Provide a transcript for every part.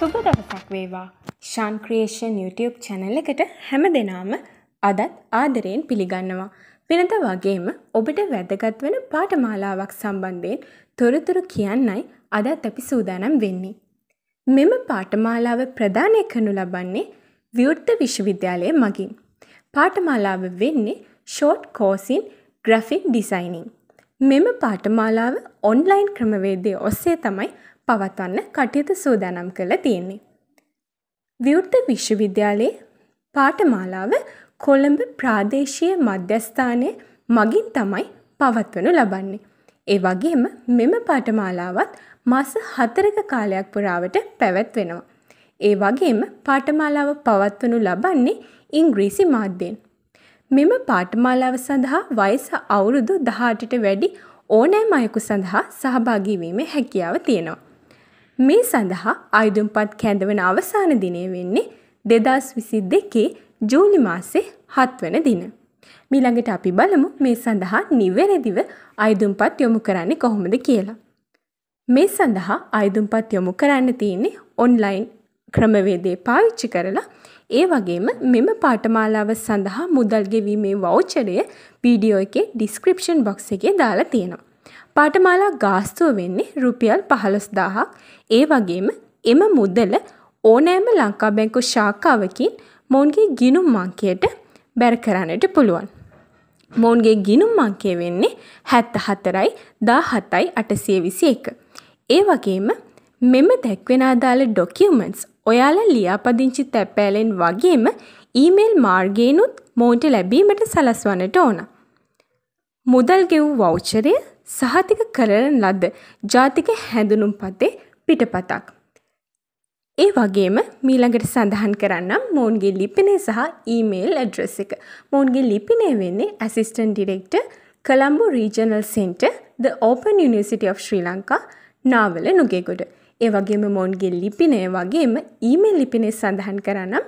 සුබ දවසක් වේවා. ශාන් ක්‍රියේෂන් YouTube channel එකට හැම දිනාම අදත් ආදරයෙන් පිළිගන්නවා. වෙනද වගේම ඔබට වැදගත් වෙන පාඨමාලාවක් සම්බන්ධයෙන් තොරතුරු කියන්නයි අදත් අපි සූදානම් වෙන්නේ. මෙම පාඨමාලාව ප්‍රදානය කරනු ලබන්නේ විවෘත විශ්වවිද්‍යාලය මගින්. පාඨමාලාව වෙන්නේ short course in graphic designing. මෙම පාඨමාලාව ඔන්ලයින් ක්‍රමවේදය ඔස්සේ තමයි පවත්වන්න කටයුතු සූදානම් කරලා තියෙන්නේ. විවෘත විශ්වවිද්‍යාලයේ පාඨමාලාව කොළඹ ප්‍රාදේශීය මධ්‍යස්ථානයේ මගින් තමයි පවත්වනු ලබන්නේ. ඒ වගේම මෙම පාඨමාලාවත් මාස 4ක කාලයක් පුරාවට පැවැත්වෙනවා. ඒ වගේම පාඨමාලාව පවත්වනු ලබන්නේ ඉංග්‍රීසි මාධ්‍යයෙන්. මෙම පාඨමාලාව සඳහා වයස අවුරුදු 18ට වැඩි ඕනෑම අයෙකු සඳහා සහභාගී වීමේ හැකියාව තියෙනවා. මේ සඳහා අයුඩුම්පත් කැඳවන අවසාන දිනය වෙන්නේ දෙදස් විසි දෙකේ ජූලි මාසේ හත්වන දින. මිළඟට අපි බලමු මේ සඳහා නිවැරදිව අයුදුම්පත් යොමු කරන්නේ කොහොමද කියලා. මේ සඳහා අයුදුම්පත් යොමු කරන්න තියන්නේ ඔන්ලයින් ක්‍රමවේදේ පාවිච්චි කරලා ඒ වගේම මෙම පාඨමාලාව සඳහා මුදල් ගෙවීමේ වවුචරය වීඩියෝ එකේ ඩිස්ක්‍රිප්ෂන් බොක්ස් එකේ දාලා තියෙනවා. පාඨමාලා ගාස්තුව වෙන්නේ රුපියල් 15000ක්. ඒ වගේම එම මුදල ඕනෑම ලංකා බැංකු ශාඛාවකින් මොවුන්ගේ ගිණුම් අංකයට බැර කරන්නට පුළුවන්. මොවුන්ගේ ගිණුම් අංකය වෙන්නේ 7417821. ඒ වගේම මෙම දැක්වෙන අදාළ ඩොකියුමන්ට්ස් ඔයාලා ලියාපදිංචි තැපෑලෙන් වගේම ඊමේල් මාර්ගයෙන්ුත් මොවුන්ට ලැබීමට සලස්වන්නට ඕන. මුදල් ගෙවූ වවුචරය සහතික කරන ලද ජාතික හැඳුනුම් පතේ පිටපතක්. ඒ වගේම මීළඟට සඳහන් කරන්නම් මොවුන්ගේ ලිපිනේ සහ ඊමේල් ඇඩ්‍රස් එක. මොවුන්ගේ ලිපිනේ වෙන්නේ assistant director Colombo regional centre The Open University of Sri Lanka Nawala Nugegoda. ඒ වගේම මොවුන්ගේ ලිපිනය වගේම ඊමේල් ලිපිනේ සඳහන් කරනම්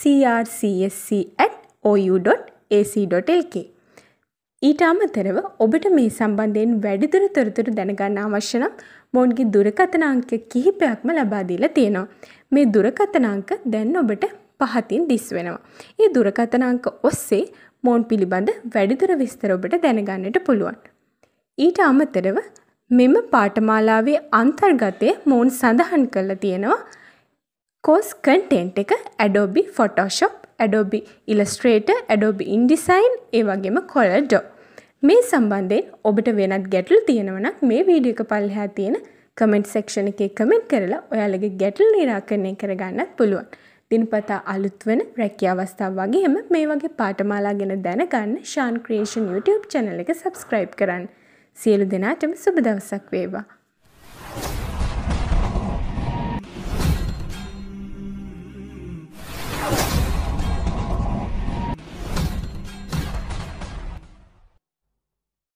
crcsc@ou.ac.lk ඊට අමතරව ඔබට මේ සම්බන්ධයෙන් වැඩිදුර තොරතුරු දැනගන්න අවශ්‍ය නම් මොවුන්ගේ දුරකථන අංක කිහිපයක්ම ලබා දීලා තියෙනවා. මේ දුරකථන අංක දැන් ඔබට පහතින් දිස් වෙනවා. ඒ දුරකථන අංක ඔස්සේ මොවුන් පිළිබඳ වැඩිදුර විස්තර ඔබට දැනගන්නට පුළුවන්. ඊට අමතරව මෙම පාඨමාලාවේ අන්තර්ගතය මොවුන් සඳහන් කරලා තියෙනවා. කෝස් කන්ටෙන්ට් එක Adobe Photoshop Adobe Illustrator, Adobe InDesign ඒ වගේම Color මේ සම්බන්ධයෙන් ඔබට වෙනත් ගැටලු තියෙනවා මේ වීඩියෝ එක පල්ලෙහා තියෙන කමෙන්ට් සෙක්ෂන් එකේ කමෙන්ට් කරලා ඔයාලගේ ගැටලු निराකරණය කරගන්නත් පුළුවන්. දිනපතා අලුත් වෙන රැකියා අවස්ථා වගේම මේ වගේ පාඨමාලා ගැන දැනගන්න ශාන් ක්‍රියේෂන් YouTube channel එක subscribe කරන්න. සියලු දෙනාටම සුබ දවසක් වේවා.